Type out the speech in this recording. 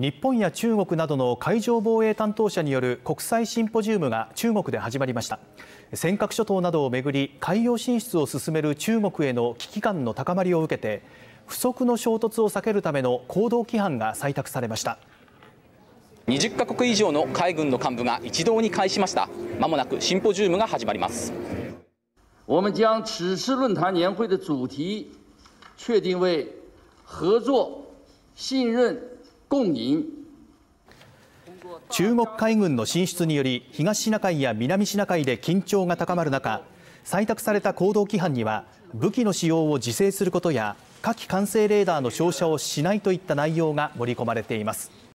日本や中国などの海上防衛担当者による国際シンポジウムが中国で始まりました尖閣諸島などをめぐり海洋進出を進める中国への危機感の高まりを受けて不測の衝突を避けるための行動規範が採択されました20カ国以上の海軍の幹部が一堂に会しましたまもなくシンポジウムが始まります我们将此次论坛年会的主题确定为合作信任中国海軍の進出により東シナ海や南シナ海で緊張が高まる中採択された行動規範には武器の使用を自制することや火器管制レーダーの照射をしないといった内容が盛り込まれています。